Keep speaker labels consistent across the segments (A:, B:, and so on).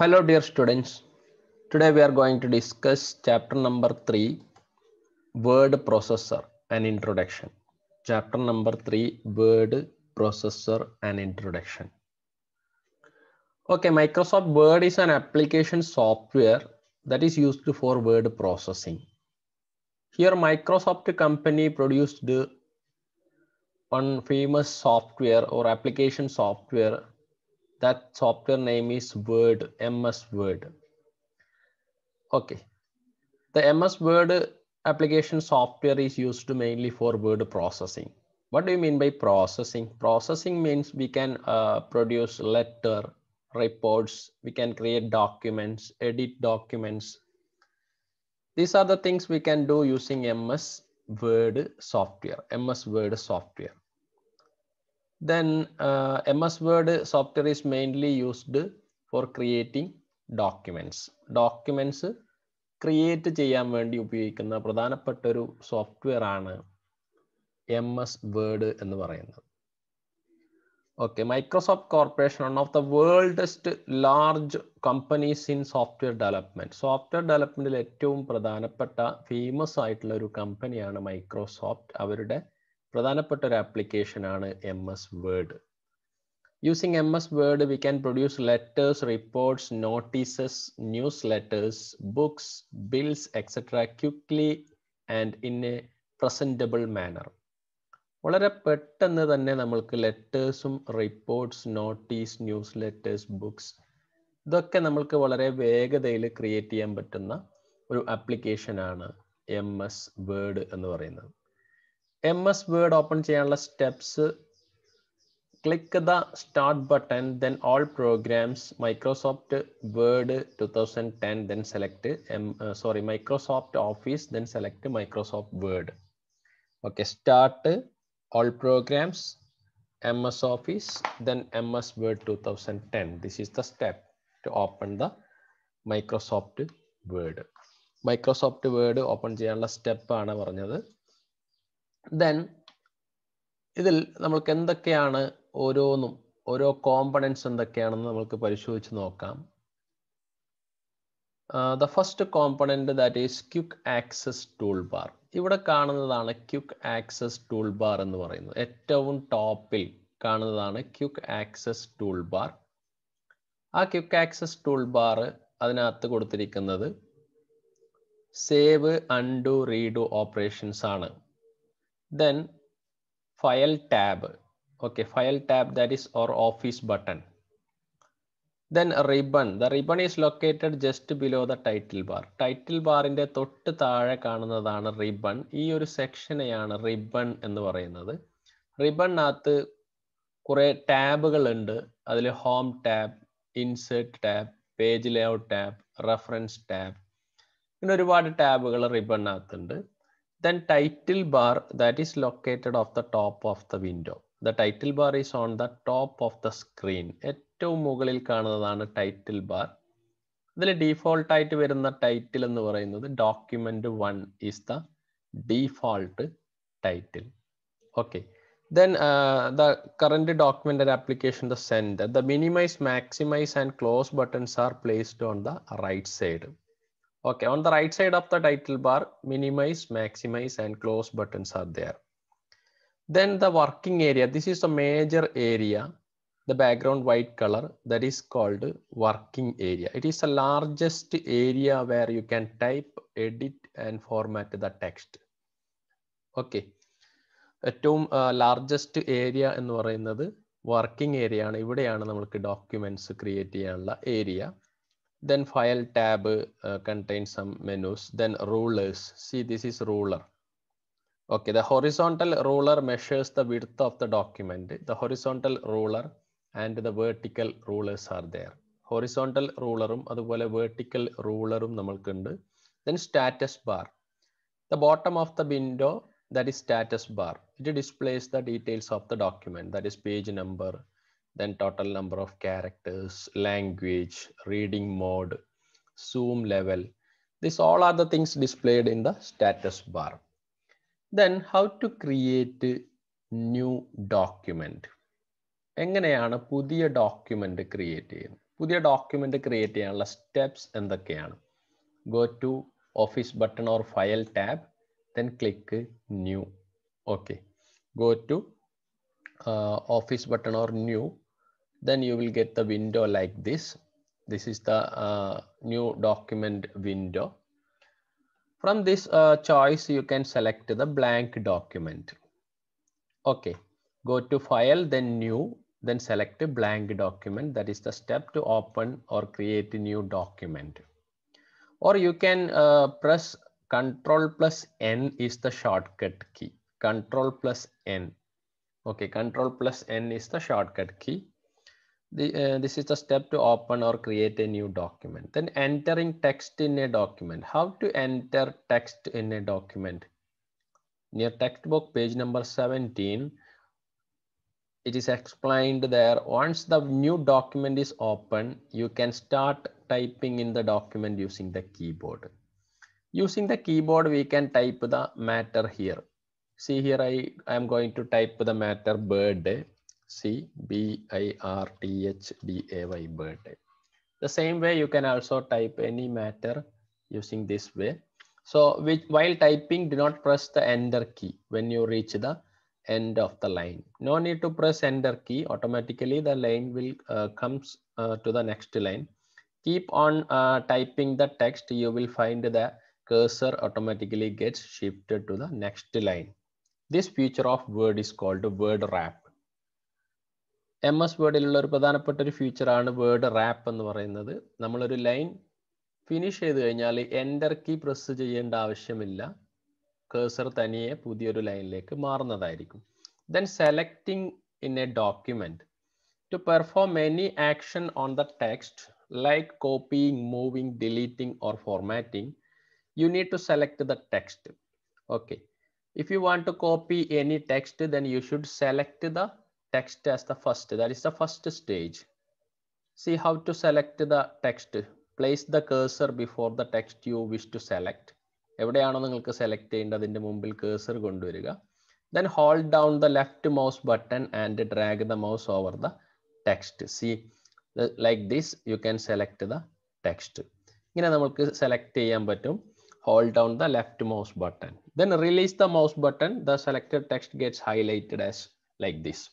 A: Hello dear students. Today we are going to discuss chapter number 3 word processor and introduction. Chapter number 3 word processor and introduction. Okay, Microsoft Word is an application software that is used for word processing. Here Microsoft company produced one famous software or application software that software name is Word, MS Word. Okay. The MS Word application software is used mainly for word processing. What do you mean by processing? Processing means we can uh, produce letter, reports, we can create documents, edit documents. These are the things we can do using MS Word software, MS Word software. Then uh, MS Word software is mainly used for creating documents. Documents create ചെയ്യാൻ വേണ്ടി ഉപയോഗിക്കുന്ന പ്രധാനപ്പെട്ട ഒരു software ആണ് M S Word എന്ന് പറയുന്നത് okay Microsoft corporation one of the world's large companies in software development software ഡെവലപ്മെന്റിൽ ഏറ്റവും പ്രധാനപ്പെട്ട ഫേമസ് ആയിട്ടുള്ള ഒരു കമ്പനിയാണ് മൈക്രോസോഫ്റ്റ് അവരുടെ പ്രധാനപ്പെട്ട ഒരു ആപ്ലിക്കേഷൻ ആണ് M S Word using M S Word we can produce letters reports notices newsletters books bills etcetera quickly and in a presentable manner വളരെ പെട്ടെന്ന് തന്നെ നമ്മൾക്ക് ലെറ്റേഴ്സും reports notice newsletters books ഇതൊക്കെ നമ്മൾക്ക് വളരെ വേഗതയിൽ ക്രിയേറ്റ് ചെയ്യാൻ പറ്റുന്ന ഒരു ആപ്ലിക്കേഷനാണ് എം എസ് വേർഡ് എന്ന് പറയുന്നത് MS Word open channel steps. Click the start button, then all programs, Microsoft Word 2010, then select, uh, sorry, Microsoft Office, then select Microsoft Word. Okay, start all programs, MS Office, then MS Word 2010. This is the step to open the Microsoft Word. Microsoft Word open channel step. Anna, then ഇതിൽ നമ്മൾക്ക് എന്തൊക്കെയാണ് ഓരോന്നും ഓരോ components എന്തൊക്കെയാണെന്ന് നമുക്ക് പരിശോധിച്ച് നോക്കാം the first component that is quick access toolbar ഇവിടെ കാണുന്നതാണ് ക്യുക്ക് ആക്സസ് ടൂൾ ബാർ എന്ന് പറയുന്നത് ഏറ്റവും ടോപ്പിൽ കാണുന്നതാണ് ക്യുക്ക് ആക്സസ് ടൂൾ ബാർ ആ ക്യുക്ക് ആക്സസ് ടൂൾ ബാർ അതിനകത്ത് കൊടുത്തിരിക്കുന്നത് സേവ് അൺഡു റീഡു ഓപ്പറേഷൻസ് ആണ് Then file tab. Okay, file tab that is our office button. Then a ribbon. The ribbon is located just below the title bar. Title ബാറിൻ്റെ തൊട്ട് താഴെ കാണുന്നതാണ് ribbon ഈ ഒരു സെക്ഷനെയാണ് ribbon എന്ന് പറയുന്നത് റിബണിനകത്ത് കുറേ ടാബുകൾ ഉണ്ട് അതിൽ home tab insert tab page layout tab reference tab ഇങ്ങനെ ഒരുപാട് ടാബുകൾ റിബണിനകത്തുണ്ട് Then title bar that is located off the top of the window. The title bar is on the top of the screen. ഏറ്റവും മുകളിൽ കാണുന്നതാണ് title bar ഇതിൽ default ആയിട്ട് വരുന്ന title എന്ന് പറയുന്നത് document one is the default title. Okay. then uh, the current document and application the sender the minimize maximize and close buttons are placed on the right side Okay, on the right side of the title bar, minimize, maximize, and close buttons are there. Then the working area, this is the major area, the background white color that is called working area. It is the largest area where you can type, edit, and format the text. Okay, ഏറ്റവും largest area എന്ന് പറയുന്നത് working area ആണ് ഇവിടെയാണ് നമ്മൾക്ക് documents create ചെയ്യാനുള്ള area then file tab uh, contains some menus then rulers see this is ruler okay the horizontal ruler measures the width of the document the horizontal ruler and the vertical rulers are there horizontal rulerum adupole vertical rulerum namalkundu then status bar the bottom of the window that is status bar it displays the details of the document that is page number then total number of characters, language, reading mode, zoom level. This all are the things displayed in the status bar. Then how to create new document എങ്ങനെയാണ് പുതിയ document create ചെയ്യുന്നത് പുതിയ document create ചെയ്യാനുള്ള steps എന്തൊക്കെയാണ് go to office button or file tab then click new okay go to office button or new then you will get the window like this. This is the uh, new document window. From this uh, choice, you can select the blank document. Okay, go to file, then new, then select a blank document. That is the step to open or create a new document. Or you can uh, press Control plus N is the shortcut key. Control plus N. Okay, Control plus N is the shortcut key the, uh, this is the step to open or create a new document. Then entering text in a document. How to enter text in a document? Near textbook page number 17, it is explained there. Once the new document is open, you can start typing in the document using the keyboard. Using the keyboard, we can type the matter here. See here, I am going to type the matter birthday C B I R T H D A Y birthday. The same way you can also type any matter using this way. So while typing, do not press the enter key when you reach the end of the line. No need to press enter key. Automatically the line will uh, comes uh, to the next line. Keep on uh, typing the text. You will find the cursor automatically gets shifted to the next line. This feature of Word is called word wrap. M S വേർഡിലുള്ള ഒരു പ്രധാനപ്പെട്ട ഒരു feature ആണ് word rap എന്ന് പറയുന്നത് നമ്മളൊരു line finish ചെയ്ത് കഴിഞ്ഞാൽ എൻ്റർ കീ പ്രസ് ചെയ്യേണ്ട ആവശ്യമില്ല കേസർ തനിയെ പുതിയൊരു ലൈനിലേക്ക് മാറുന്നതായിരിക്കും then selecting in a document to perform any action on the text like copying moving deleting or formatting you need to select the text okay if you want to copy any text then you should select the text as the first, that is the first stage. See how to select the text. Place the cursor before the text you wish to select. എവിടെയാണോ നിങ്ങൾക്ക് select ചെയ്യേണ്ടതിൻ്റെ മുമ്പിൽ cursor കൊണ്ടുവരിക then hold down the left mouse button and drag the mouse over the text see like this you can select the text ഇങ്ങനെ നമുക്ക് select ചെയ്യാൻ പറ്റും hold down the left mouse button then release the mouse button the selected text gets highlighted as like this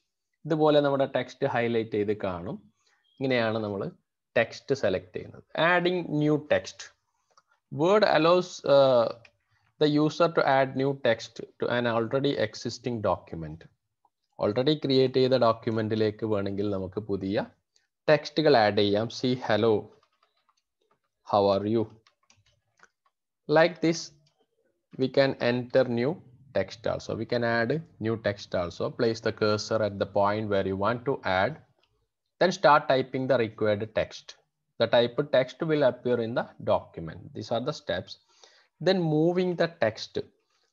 A: ഇതുപോലെ നമ്മുടെ text highlight ചെയ്ത് കാണും ഇങ്ങനെയാണ് നമ്മൾ ടെക്സ്റ്റ് സെലക്ട് ചെയ്യുന്നത് adding new text Word allows the user to add new text to an already existing document already create ചെയ്ത ഡോക്യുമെന്റിലേക്ക് വേണമെങ്കിൽ നമുക്ക് പുതിയ ടെക്സ്റ്റുകൾ ആഡ് ചെയ്യാം see hello how are you like this we can enter new text also. We can add new text also. Place the cursor at the point where you want to add. Then start typing the required text. The typed text will appear in the document. These are the steps. Then moving the text.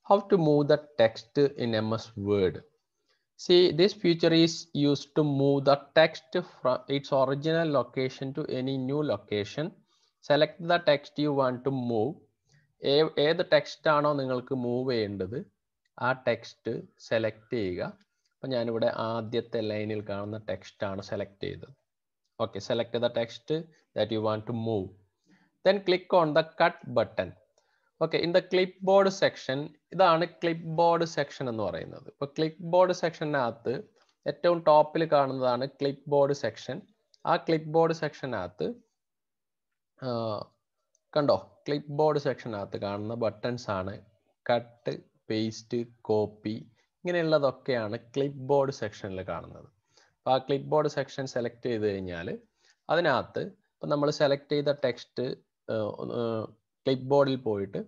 A: How to move the text in MS Word. See, this feature is used to move the text from its original location to any new location. Select the text you want to move. A ഏത് text move നിങ്ങൾക്ക് move ചെയ്യേണ്ടത് ആ text select ചെയ്യുക അപ്പം ഞാനിവിടെ ആദ്യത്തെ ലൈനിൽ കാണുന്ന ടെക്സ്റ്റാണ് സെലക്ട് ചെയ്തത് okay select the text that you want to move then click on the cut button okay in the clipboard section ഇതാണ് ക്ലിപ്പ് ബോർഡ് സെക്ഷൻ എന്ന് പറയുന്നത് ഇപ്പോൾ ക്ലിപ്പ് ബോർഡ് സെക്ഷനകത്ത് ഏറ്റവും ടോപ്പിൽ കാണുന്നതാണ് ക്ലിപ്പ് ബോർഡ് സെക്ഷൻ ആ ക്ലിപ്പ് ബോർഡ് സെക്ഷനകത്ത് കണ്ടോ ക്ലിപ്പ് ബോർഡ് സെക്ഷനകത്ത് കാണുന്ന ബട്ടൺസ് ആണ് കട്ട് പേസ്റ്റ് കോപ്പി ഇങ്ങനെയുള്ളതൊക്കെയാണ് ക്ലിപ്പ് ബോർഡ് സെക്ഷനിൽ കാണുന്നത് അപ്പോൾ ആ ക്ലിപ്പ് ബോർഡ് സെക്ഷൻ സെലക്ട് ചെയ്ത് കഴിഞ്ഞാൽ അതിനകത്ത് ഇപ്പം നമ്മൾ സെലക്ട് ചെയ്ത ടെക്സ്റ്റ് ക്ലിപ്പ് ബോർഡിൽ പോയിട്ട്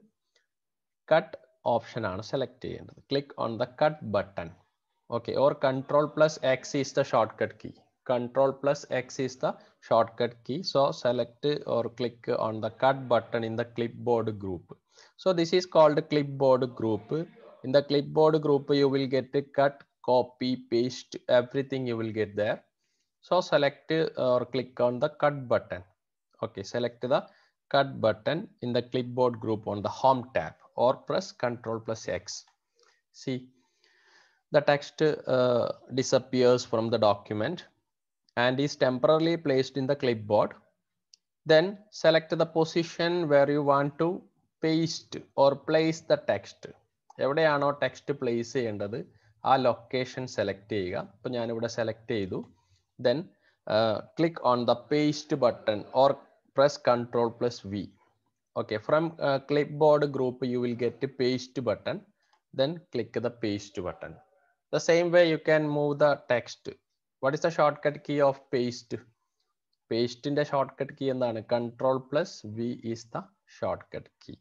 A: കട്ട് ഓപ്ഷനാണ് സെലക്ട് ചെയ്യേണ്ടത് click on the cut button okay or control plus X is the shortcut key control plus X is the shortcut key so select or click on the cut button in the clipboard group So this is called clipboard group. In the clipboard group, you will get cut, copy, paste, everything you will get there. So select uh, or click on the cut button. Okay, select the cut button in the clipboard group on the home tab or press control plus X. See, the text uh, disappears from the document and is temporarily placed in the clipboard. Then select the position where you want to paste or place the text എവിടെയാണോ text place ചെയ്യേണ്ടത് ആ location select ചെയ്യുക അപ്പം ഞാനിവിടെ select ചെയ്തു then click on the paste button or press control plus V okay from clipboard group you will get paste button then click the paste button the same way you can move the text what is the shortcut key of paste പേസ്റ്റിൻ്റെ shortcut key എന്താണ് control plus V is the shortcut key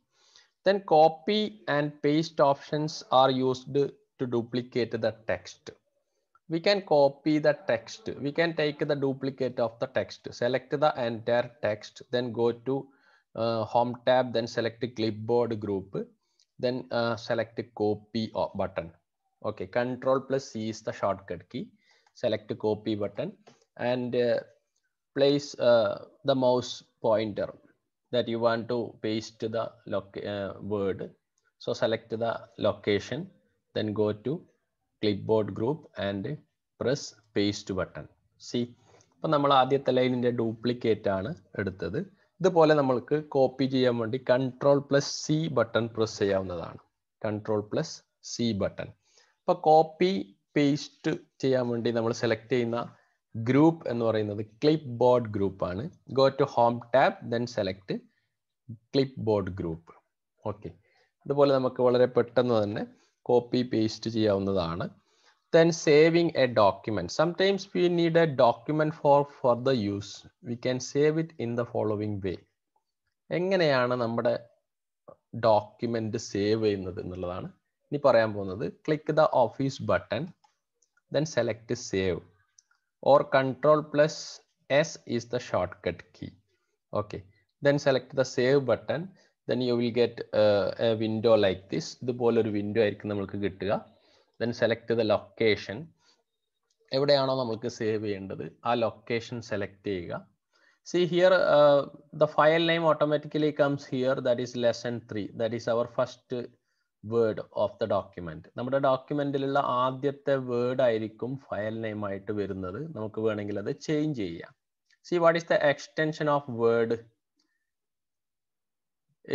A: Then copy and paste options are used to duplicate the text. We can copy the text. We can take the duplicate of the text, select the entire text, then go to uh, home tab, then select clipboard group, then uh, select copy button. Okay, control plus C is the shortcut key. Select copy button and uh, place uh, the mouse pointer that you want to paste the uh, word. So select the location, then go to clipboard group and press paste button. See, ഇപ്പം നമ്മൾ ആദ്യത്തെ ലൈനിൻ്റെ duplicate ആണ് എടുത്തത് ഇതുപോലെ നമ്മൾക്ക് copy ചെയ്യാൻ വേണ്ടി control plus C button press ചെയ്യാവുന്നതാണ് കൺട്രോൾ പ്ലസ് സി ബട്ടൺ അപ്പോൾ കോപ്പി പേസ്റ്റ് ചെയ്യാൻ വേണ്ടി നമ്മൾ സെലക്ട് ചെയ്യുന്ന ഗ്രൂപ്പ് എന്ന് പറയുന്നത് ക്ലിപ്പ് ബോർഡ് ഗ്രൂപ്പാണ് go to home tab then select clipboard group okay അതുപോലെ നമുക്ക് വളരെ പെട്ടെന്ന് തന്നെ കോപ്പി പേസ്റ്റ് ചെയ്യാവുന്നതാണ് saving a document document sometimes we need a document for further use we can save it in the following way എങ്ങനെയാണ് നമ്മുടെ document save ചെയ്യുന്നത് എന്നുള്ളതാണ് ഇനി പറയാൻ പോകുന്നത് click the office button then select save or control plus S is the shortcut key. Okay, then select the save button. Then you will get uh, a window like this. ഇതുപോലെ ഒരു window ആയിരിക്കും നമ്മൾക്ക് കിട്ടുക then select the location എവിടെയാണോ നമ്മൾക്ക് save ചെയ്യേണ്ടത് ആ location select ചെയ്യുക see here the file name automatically comes here that is lesson three that is our first word of the document നമ്മുടെ ഡോക്യുമെന്റിലുള്ള ആദ്യത്തെ വേർഡ് ആയിരിക്കും ഫയൽ നെയിം ആയിട്ട് വരുന്നത് നമുക്ക് വേണമെങ്കിൽ അത് ചേഞ്ച് ചെയ്യാം see what is the extension of Word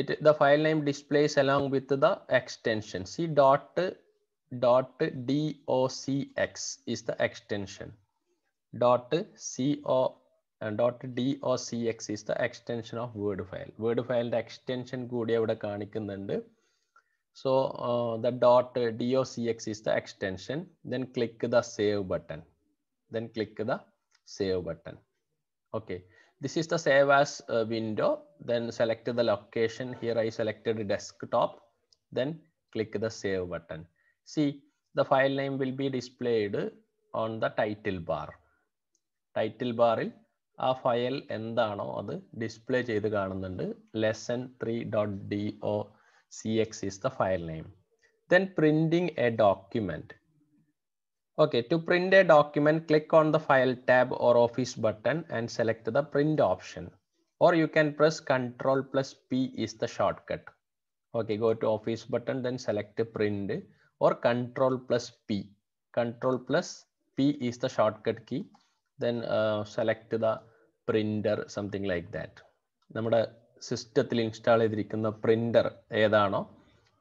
A: it the file name displays along with the extension see dot dot docx is the extension dot co and dot docx is the extension of word file word file extension കൂടി അവിടെ കാണിക്കുന്നുണ്ട് So uh, the dot docx is the extension. Then click the save button. Then click the save button. Okay. This is the save as uh, window. Then select the location. Here I selected desktop. Then click the save button. See the file name will be displayed on the title bar. Title bar il, a file endano, adu display cheythu kaanunnundu. Lesson dot CX is the file name. Then printing a document. Okay, to print a document, click on the file tab or office button and select the print option. Or you can press control plus P is the shortcut. Okay, go to office button, then select print or control plus P. Control plus P is the shortcut key. Then uh, select the printer, something like that. സിസ്റ്റത്തിൽ install ചെയ്തിരിക്കുന്ന printer ഏതാണോ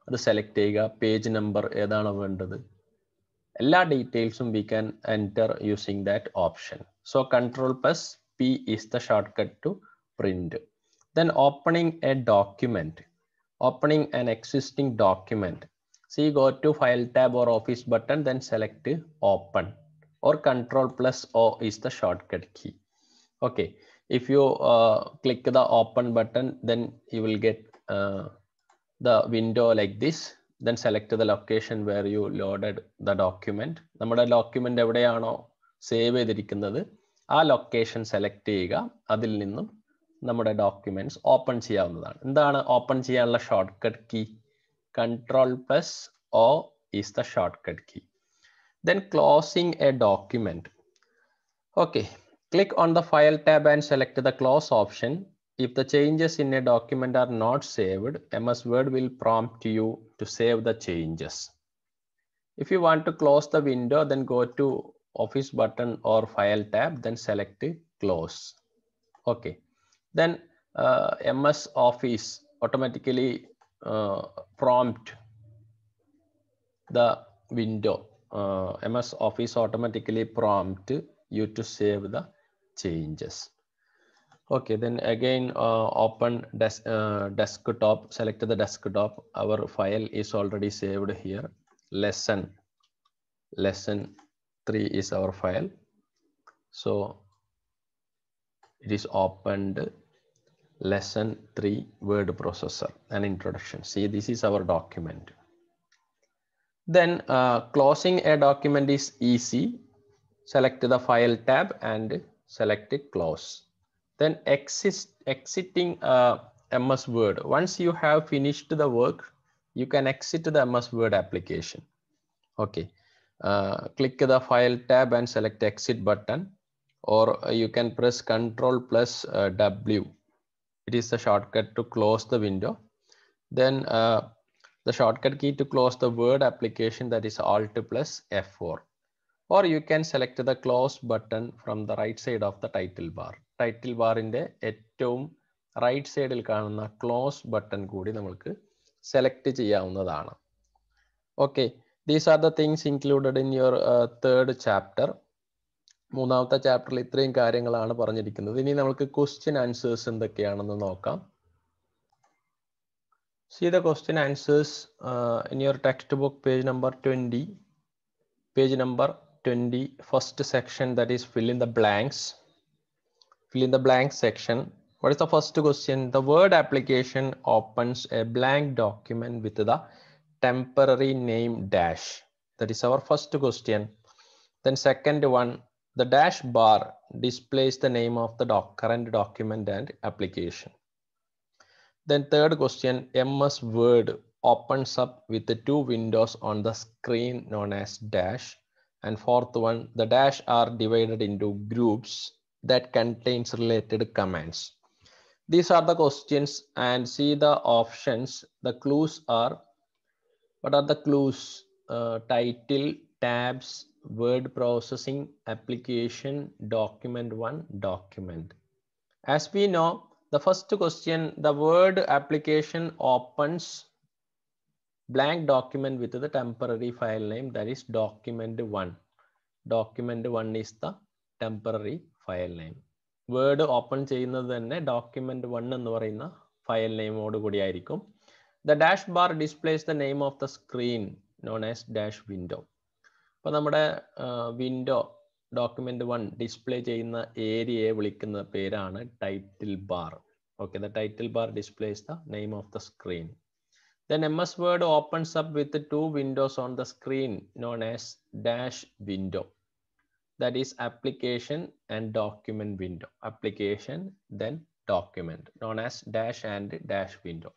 A: അത് select ചെയ്യുക page number ഏതാണോ വേണ്ടത് എല്ലാ ഡീറ്റെയിൽസും we can enter using that option so control plus P is the shortcut to print then opening a document opening an existing document see go to file tab or office button then select open or control plus o is the shortcut key okay if you uh, click the open button, then you will get uh, the window like this. Then select the location where you loaded the document. നമ്മുടെ document എവിടെയാണോ save ചെയ്തിരിക്കുന്നത് ആ location select ചെയ്യുക അതിൽ നിന്നും നമ്മുടെ documents open ചെയ്യാവുന്നതാണ് എന്താണ് ഓപ്പൺ ചെയ്യാനുള്ള shortcut key control plus O is the shortcut key then closing a document okay Click on the File tab and select the Close option. If the changes in a document are not saved, MS Word will prompt you to save the changes. If you want to close the window, then go to Office button or File tab, then select Close. Okay. Then uh, MS Office automatically uh, prompt the window. Uh, MS Office automatically prompt you to save the changes. Okay, then again, uh, open des uh, desktop, select the desktop. Our file is already saved here. Lesson, lesson three is our file. So it is opened lesson three word processor and introduction. See, this is our document. Then uh, closing a document is easy. Select the file tab and selected clause. Then exit, exiting uh, MS Word. Once you have finished the work, you can exit the MS Word application. Okay. Uh, click the file tab and select exit button or you can press control plus uh, W. It is the shortcut to close the window. Then uh, the shortcut key to close the Word application that is Alt plus F4. or you can select the close button from the right side of the title bar. Title barിൻ്റെ ഏറ്റവും right സൈഡിൽ കാണുന്ന close button കൂടി നമ്മൾക്ക് select ചെയ്യാവുന്നതാണ് okay these are the things included in your third chapter മൂന്നാമത്തെ ചാപ്റ്ററിൽ ഇത്രയും കാര്യങ്ങളാണ് പറഞ്ഞിരിക്കുന്നത് ഇനി നമുക്ക് ക്വസ്റ്റ്യൻ ആൻസേഴ്സ് എന്തൊക്കെയാണെന്ന് നോക്കാം see the question answers uh, in your textbook page number 20 page number 21st section that is fill in the blanks. Fill in the blank section. What is the first question? The Word application opens a blank document with the temporary name dash. That is our first question. Then second one, the dash bar displays the name of the doc, current document and application. Then third question, MS Word opens up with the two windows on the screen known as dash. And fourth one, the dash are divided into groups that contains related commands. These are the questions and see the options. The clues are, what are the clues? Uh, title, tabs, word processing, application, document one, document. As we know, the first question, the word application opens blank document with the temporary file name that name document one document one is the temporary file name word open ചെയ്യുന്നത് തന്നെ document one എന്ന് പറയുന്ന file നെയിമോട് കൂടിയായിരിക്കും the dash bar displays the name of the screen known as dash window അപ്പോൾ നമ്മുടെ window document one display ചെയ്യുന്ന ഏരിയയെ വിളിക്കുന്ന പേരാണ് title bar okay the title bar displays the name of the screen Then MS Word opens up with two windows on the screen known as dash window. That is application and document window. Application, then document known as dash and dash window.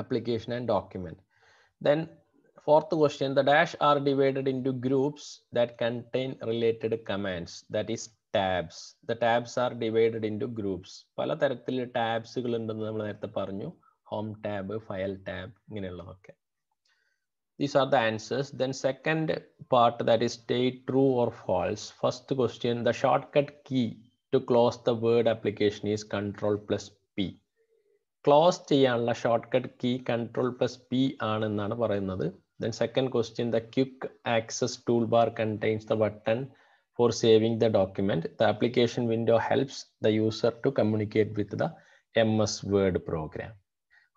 A: Application and document. Then fourth question, the dash are divided into groups that contain related commands. That is tabs. The tabs are divided into groups. പല home tab, file tab, in a lock. These are the answers. Then second part that is state true or false. First question, the shortcut key to close the Word application is control plus P. Close the shortcut key, control plus P Then second question, the quick access toolbar contains the button for saving the document. The application window helps the user to communicate with the MS Word program.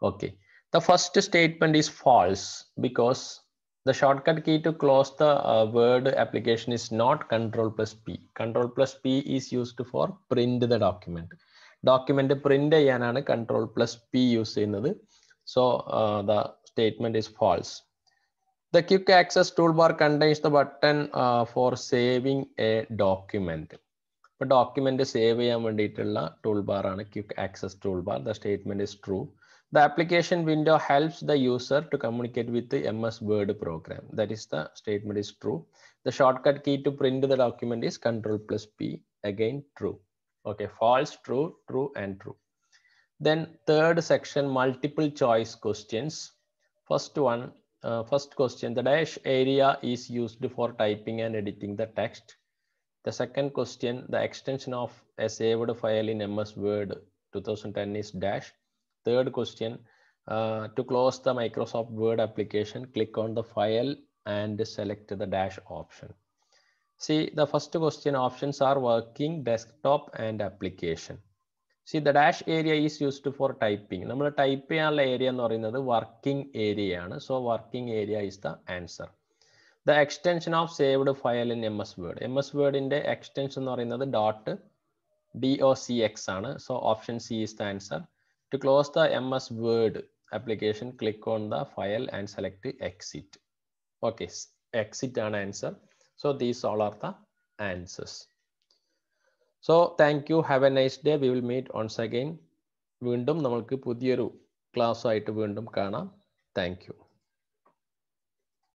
A: Okay. The first statement is false because the shortcut key to close the uh, Word application is not Control plus P. Control plus P is used for print the document. Document print ചെയ്യാനാണ് Control plus P use another. So uh, the statement is false. The quick access toolbar contains the button uh, for saving a document. Document save ചെയ്യാൻ വേണ്ടിയിട്ടുള്ള toolbar ആണ് a Quick Access toolbar. The statement is true. The application window helps the user to communicate with the MS Word program. That is the statement is true. The shortcut key to print the document is Control plus P, again true. Okay, false, true, true, and true. Then third section, multiple choice questions. First one, uh, first question, the dash area is used for typing and editing the text. The second question, the extension of a saved file in MS Word 2010 is dash. Third question, uh, to close the Microsoft Word application, click on the file and select the dash option. See, the first question options are working, desktop and application. See, the dash area is used for typing. നമ്മൾ type area area എന്ന് പറയുന്നത് working working area so working area the the answer the extension of saved file MS Word. S word M S വേർഡിൻ്റെ extension എന്ന് പറയുന്നത് dot D O C X ആണ് so option To close the MS Word application, click on the file and select exit. Okay, exit and answer. So these all are the answers. So thank you. Have a nice day. We will meet once again. വീണ്ടും നമ്മൾക്ക് class ക്ലാസ്സായിട്ട് വീണ്ടും kaana thank you